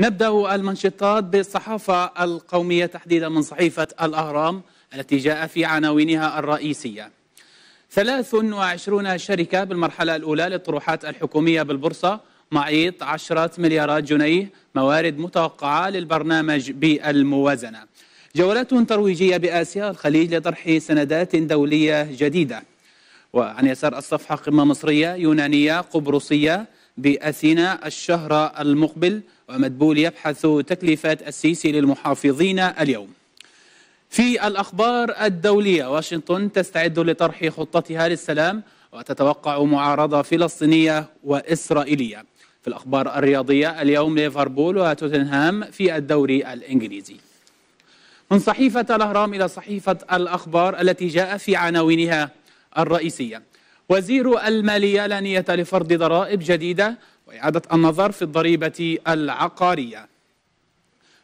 نبدا المنشطات بالصحافه القوميه تحديدا من صحيفه الاهرام التي جاء في عناوينها الرئيسيه 23 شركه بالمرحله الاولى للطروحات الحكوميه بالبورصه معيط 10 مليارات جنيه موارد متوقعه للبرنامج بالموازنه جولات ترويجيه باسيا الخليج لطرح سندات دوليه جديده وعن يسار الصفحه قمه مصريه يونانيه قبرصيه باثينا الشهر المقبل ومدبول يبحث تكلفة السيسي للمحافظين اليوم في الأخبار الدولية واشنطن تستعد لطرح خطتها للسلام وتتوقع معارضة فلسطينية وإسرائيلية في الأخبار الرياضية اليوم ليفربول وتوتنهام في الدوري الإنجليزي من صحيفة الأهرام إلى صحيفة الأخبار التي جاء في عناوينها الرئيسية وزير المالية لا نية لفرض ضرائب جديدة وإعادة النظر في الضريبة العقارية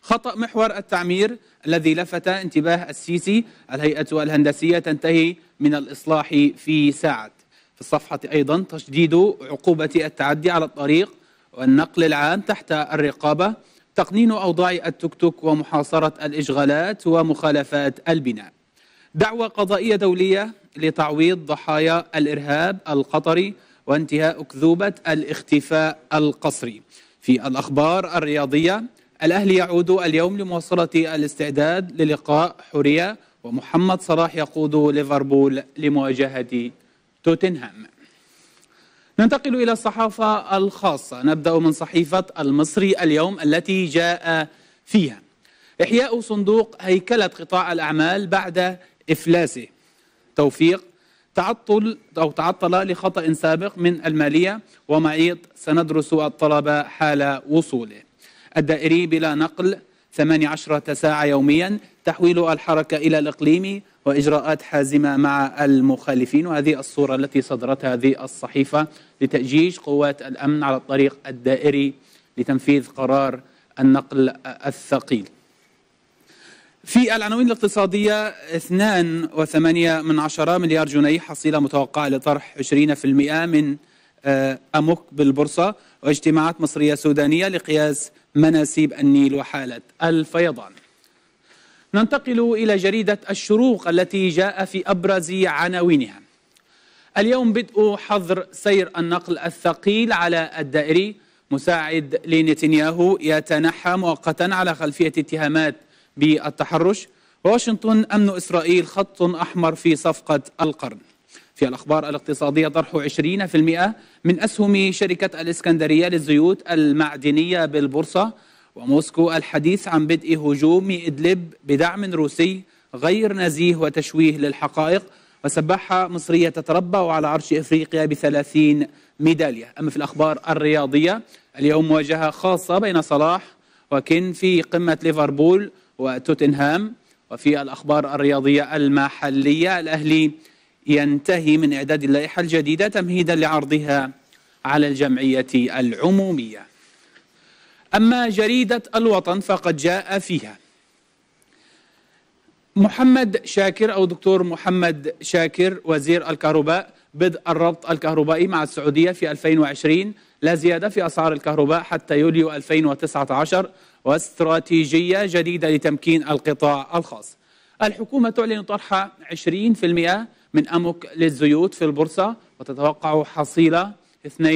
خطأ محور التعمير الذي لفت انتباه السيسي الهيئة الهندسية تنتهي من الإصلاح في ساعة في الصفحة أيضا تشديد عقوبة التعدي على الطريق والنقل العام تحت الرقابة تقنين أوضاع التكتك توك ومحاصرة الإشغالات ومخالفات البناء دعوى قضائية دولية لتعويض ضحايا الإرهاب القطري وانتهاء أكذوبة الاختفاء القسري في الأخبار الرياضية الأهلي يعود اليوم لمواصلة الاستعداد للقاء حورية ومحمد صلاح يقود ليفربول لمواجهة توتنهام ننتقل إلى الصحافة الخاصة نبدأ من صحيفة المصري اليوم التي جاء فيها إحياء صندوق هيكلة قطاع الأعمال بعد إفلاسه توفيق تعطل أو تعطل لخطأ سابق من المالية ومعيط سندرس الطلب حال وصوله الدائري بلا نقل 18 ساعة يوميا تحويل الحركة إلى الإقليم وإجراءات حازمة مع المخالفين وهذه الصورة التي صدرتها هذه الصحيفة لتأجيج قوات الأمن على الطريق الدائري لتنفيذ قرار النقل الثقيل في العناوين الاقتصادية 2.8 من عشرة مليار جنيه حصيلة متوقعة لطرح 20% من آه، أموك بالبورصة واجتماعات مصرية سودانية لقياس مناسيب النيل وحالة الفيضان ننتقل إلى جريدة الشروق التي جاء في أبرز عناوينها اليوم بدء حظر سير النقل الثقيل على الدائري مساعد لنتنياهو يتنحى مؤقتا على خلفية اتهامات بالتحرش واشنطن أمن إسرائيل خط أحمر في صفقة القرن في الأخبار الاقتصادية طرح 20% من أسهم شركة الإسكندرية للزيوت المعدنية بالبورصة وموسكو الحديث عن بدء هجوم إدلب بدعم روسي غير نزيه وتشويه للحقائق وسباحة مصرية تتربى على عرش إفريقيا بثلاثين ميدالية أما في الأخبار الرياضية اليوم مواجهة خاصة بين صلاح وكن في قمة ليفربول وتوتنهام وفي الأخبار الرياضية المحلية الأهلي ينتهي من إعداد اللائحة الجديدة تمهيدا لعرضها على الجمعية العمومية أما جريدة الوطن فقد جاء فيها محمد شاكر أو دكتور محمد شاكر وزير الكهرباء بدء الربط الكهربائي مع السعودية في 2020 لا زيادة في أسعار الكهرباء حتى يوليو 2019 واستراتيجية جديدة لتمكين القطاع الخاص الحكومة تعلن طرح 20% من أمك للزيوت في البورصة وتتوقع حصيلة 2.8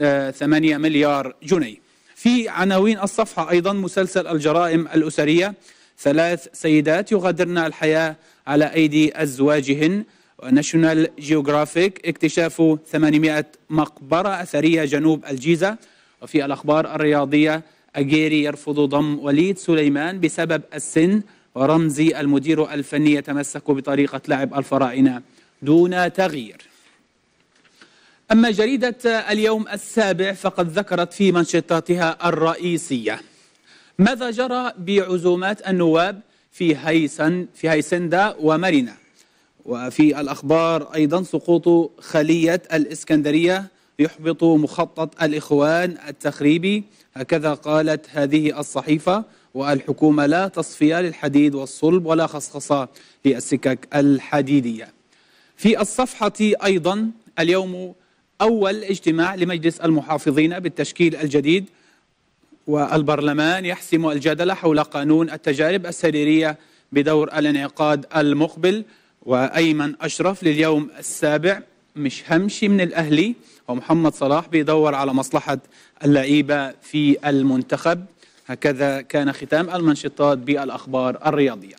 آه، مليار جنيه في عناوين الصفحة أيضا مسلسل الجرائم الأسرية ثلاث سيدات يغادرن الحياة على أيدي أزواجهن ناشونال جيوغرافيك اكتشاف 800 مقبرة أثرية جنوب الجيزة وفي الأخبار الرياضية أجيري يرفض ضم وليد سليمان بسبب السن ورمزي المدير الفني يتمسك بطريقة لعب الفراعنة دون تغيير أما جريدة اليوم السابع فقد ذكرت في منشطاتها الرئيسية ماذا جرى بعزومات النواب في هيسن في هيسندا ومرنا وفي الأخبار أيضا سقوط خلية الإسكندرية يحبط مخطط الإخوان التخريبي هكذا قالت هذه الصحيفة والحكومة لا تصفية للحديد والصلب ولا خصخصة للسكك الحديدية في الصفحة أيضا اليوم أول اجتماع لمجلس المحافظين بالتشكيل الجديد والبرلمان يحسم الجدل حول قانون التجارب السريرية بدور الانعقاد المقبل وأيمن أشرف لليوم السابع مش همشي من الأهلي ومحمد صلاح بيدور على مصلحة اللعيبة في المنتخب هكذا كان ختام المنشطات بالأخبار الرياضية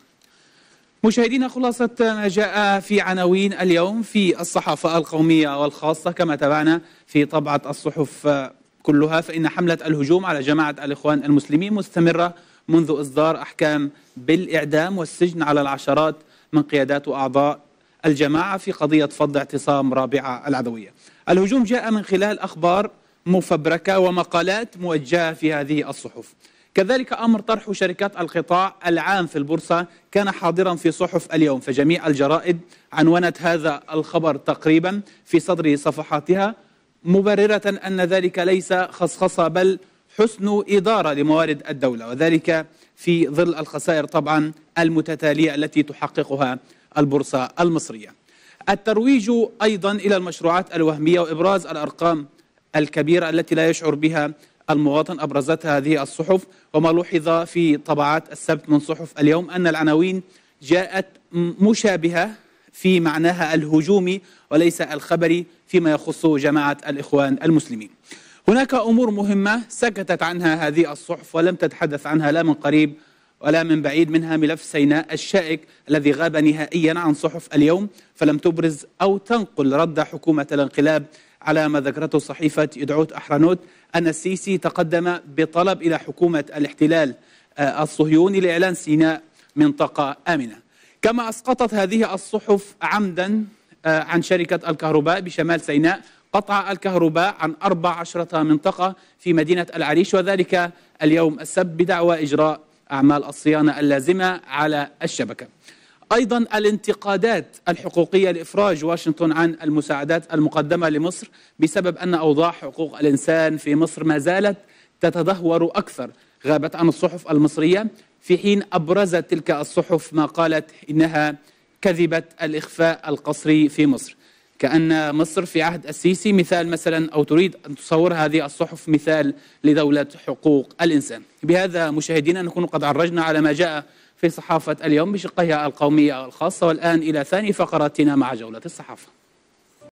مشاهدينا خلاصة ما جاء في عناوين اليوم في الصحافة القومية والخاصة كما تابعنا في طبعة الصحف كلها فإن حملة الهجوم على جماعة الإخوان المسلمين مستمرة منذ إصدار أحكام بالإعدام والسجن على العشرات من قيادات وأعضاء الجماعة في قضية فض اعتصام رابعة العدوية الهجوم جاء من خلال أخبار مفبركة ومقالات موجهة في هذه الصحف كذلك أمر طرح شركات القطاع العام في البورصة كان حاضرا في صحف اليوم فجميع الجرائد عنونت هذا الخبر تقريبا في صدر صفحاتها مبررة أن ذلك ليس خصخصة بل حسن إدارة لموارد الدولة وذلك في ظل الخسائر طبعا المتتالية التي تحققها البورصة المصرية الترويج أيضا إلى المشروعات الوهمية وإبراز الأرقام الكبيرة التي لا يشعر بها المواطن أبرزتها هذه الصحف وما لوحظ في طبعات السبت من صحف اليوم أن العناوين جاءت مشابهة في معناها الهجومي وليس الخبري فيما يخص جماعة الإخوان المسلمين هناك أمور مهمة سكتت عنها هذه الصحف ولم تتحدث عنها لا من قريب ولا من بعيد منها ملف سيناء الشائك الذي غاب نهائيا عن صحف اليوم فلم تبرز أو تنقل رد حكومة الانقلاب على ما ذكرته صحيفة يدعوت احرانوت أن السيسي تقدم بطلب إلى حكومة الاحتلال آه، الصهيوني لإعلان سيناء منطقة آمنة كما أسقطت هذه الصحف عمدا آه، عن شركة الكهرباء بشمال سيناء قطع الكهرباء عن 14 منطقة في مدينة العريش وذلك اليوم السبت بدعوى إجراء أعمال الصيانة اللازمة على الشبكة أيضا الانتقادات الحقوقية لإفراج واشنطن عن المساعدات المقدمة لمصر بسبب أن أوضاع حقوق الإنسان في مصر ما زالت تتدهور أكثر غابت عن الصحف المصرية في حين أبرزت تلك الصحف ما قالت إنها كذبة الإخفاء القسري في مصر كأن مصر في عهد السيسي مثال مثلا أو تريد أن تصور هذه الصحف مثال لدولة حقوق الإنسان بهذا مشاهدينا نكون قد عرجنا على ما جاء في صحافة اليوم بشقها القومية الخاصة والآن إلى ثاني فقراتنا مع جولة الصحافة